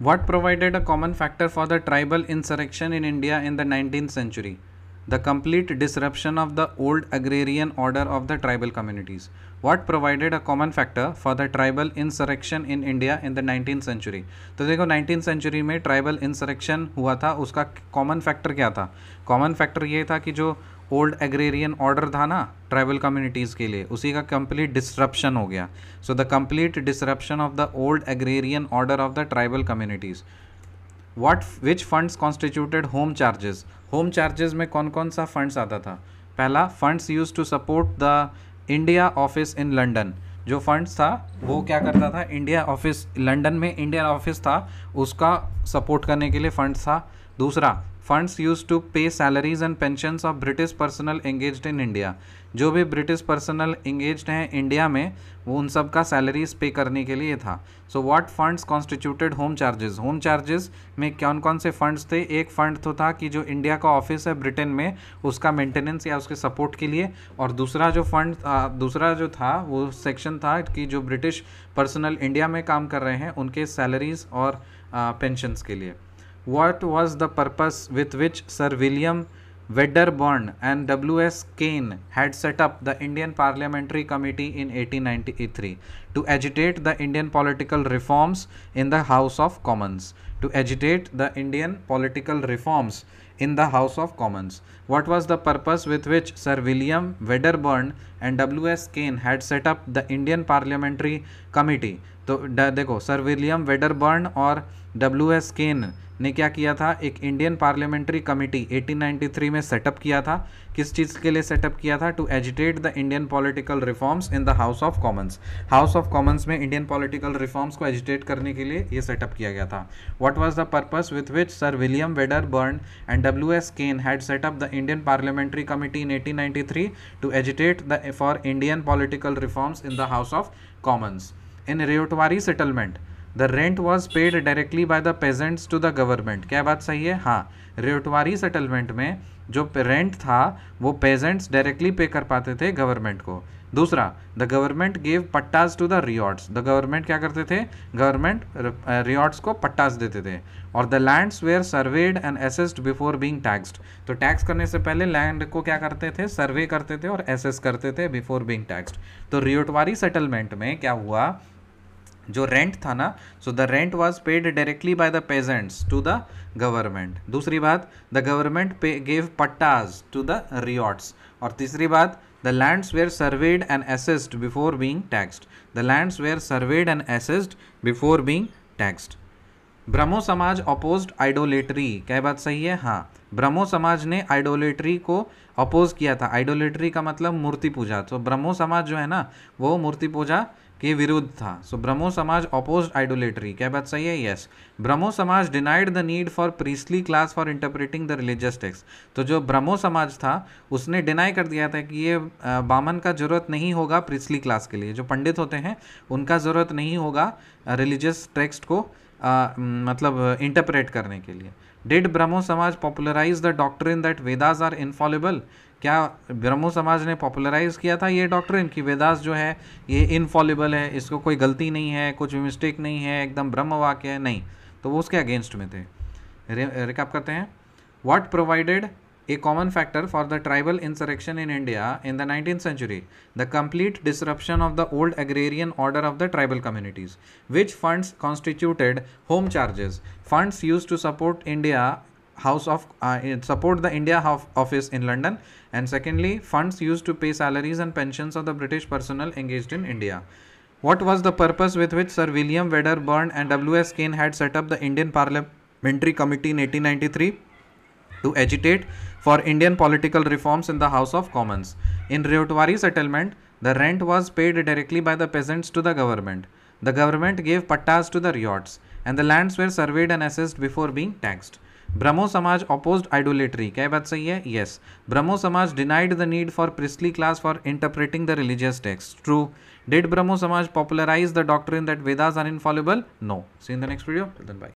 What provided a common factor for the tribal insurrection in India in the 19th century? The complete disruption of the old agrarian order of the tribal communities. What provided a common factor for the tribal insurrection in India in the 19th century? तो देखो 19th century में tribal insurrection हुआ था उसका common factor क्या था Common factor ये था कि जो ओल्ड एग्रेरियन ऑर्डर था ना ट्राइबल कम्युनिटीज़ के लिए उसी का कंप्लीट डिस्ट्रप्शन हो गया so the complete disruption of the old agrarian order of the tribal communities what which funds constituted home charges home charges में कौन कौन सा फंड्स आता था पहला funds used to support the India office in London जो funds था वो क्या करता था इंडिया ऑफिस लंडन में इंडिया ऑफिस था उसका सपोर्ट करने के लिए फंड्स था दूसरा funds used to pay salaries and pension of British personnel engaged in India जो भी ब्रिटिश पर्सनल एंगेज हैं इंडिया में वो उन सब का सैलरीज पे करने के लिए था so what funds constituted home charges home charges में कौन कौन से फंड्स थे एक फंड तो था कि जो इंडिया का ऑफिस है ब्रिटेन में उसका मेंटेनेंस या उसके सपोर्ट के लिए और दूसरा जो फंड दूसरा जो था वो सेक्शन था कि जो ब्रिटिश पर्सनल इंडिया में काम कर रहे हैं उनके सैलरीज और पेंशन्स के लिए what was the purpose with which Sir William Wedderburn and W.S. Kane had set up the Indian Parliamentary Committee in 1893 to agitate the Indian political reforms in the House of Commons. To agitate the Indian political reforms in the House of Commons. What was the purpose with which Sir William Wedderburn and W.S. Kane had set up the Indian Parliamentary Committee तो देखो sir William Wedderburn और W S Caine ने क्या किया था एक Indian parliamentary committee 1893 में setup किया था किस चीज़ के लिए सेटअप किया था to agitate the Indian political reforms in the House of Commons House of Commons में इंडियन पॉलिटिकल रिफॉर्म्स को एजिटेट करने के लिए ये सेटअप किया गया था what was the purpose with which sir William Wedderburn and W S Caine had set up the Indian parliamentary committee in eighteen three to agitate the for Indian political reforms in the House of Commons in ryotwari settlement the rent was paid directly by the peasants to the government क्या बात सही है हाँ रेवटवारी settlement में जो rent था वो pageants directly pay कर पाते थे गवर्नमेंट को दूसरा the government gave pattas to the ryots the government क्या करते थे गवर्नमेंट रियॉर्ड्स uh, को पट्टास देते थे और the lands were surveyed and assessed before being taxed तो टैक्स करने से पहले लैंड को क्या करते थे सर्वे करते थे और एसेस करते थे बिफोर बींग टैक्सड तो रियोटवारी सेटलमेंट में क्या हुआ जो रेंट था ना so the rent was paid directly by the peasants to the government दूसरी बात द गवर्नमेंट पे gave pattas to the ryots और तीसरी बात the lands were surveyed and assessed before being taxed the lands were surveyed and assessed before being taxed Brahmo Samaj opposed आइडोलेटरी क्या बात सही है हाँ ब्रह्मो समाज ने आइडोलेटरी को अपोज किया था आइडोलेटरी का मतलब मूर्ति पूजा तो ब्रह्मो समाज जो है ना वो मूर्ति पूजा के विरुद्ध था सो ब्रह्मो समाज अपोज आइडोलेटरी क्या बात सही है yes Brahmo Samaj denied the need for priestly class for interpreting the religious texts तो जो ब्रह्मो समाज था उसने डिनाई कर दिया था कि ये बामन का जरूरत नहीं होगा प्रीस्टली क्लास के लिए जो पंडित होते हैं उनका ज़रूरत नहीं होगा रिलीजियस टेक्स्ट को आ, मतलब इंटरप्रेट करने के लिए did Brahmo Samaj popularise the doctrine that Vedas are infallible क्या ब्रह्मो समाज ने पॉपुलराइज किया था ये डॉक्ट्रिन कि वेदास जो है ये इनफॉलिबल है इसको कोई गलती नहीं है कुछ मिस्टेक नहीं है एकदम ब्रह्म वाक्य है नहीं तो वो उसके अगेंस्ट में थे रिकअप करते हैं what provided a common factor for the tribal insurrection in India in the nineteen century the complete disruption of the old agrarian order of the tribal communities which funds constituted home charges funds used to support India House of uh, support the India office in London, and secondly, funds used to pay salaries and pensions of the British personnel engaged in India. What was the purpose with which Sir William Wedderburn and W.S. Kane had set up the Indian Parliamentary Committee in 1893? to agitate for Indian political reforms in the House of Commons. In Ryotwari settlement, the rent was paid directly by the peasants to the government. The government gave pattas to the ryots and the lands were surveyed and assessed before being taxed. Brahmo Samaj opposed idolatry. क्या बात सही Yes. Brahmo Samaj denied the need for priestly class for interpreting the religious texts. True. Did Brahmo Samaj popularize the doctrine that Vedas are infallible? No. See you in the next video. Till then, bye.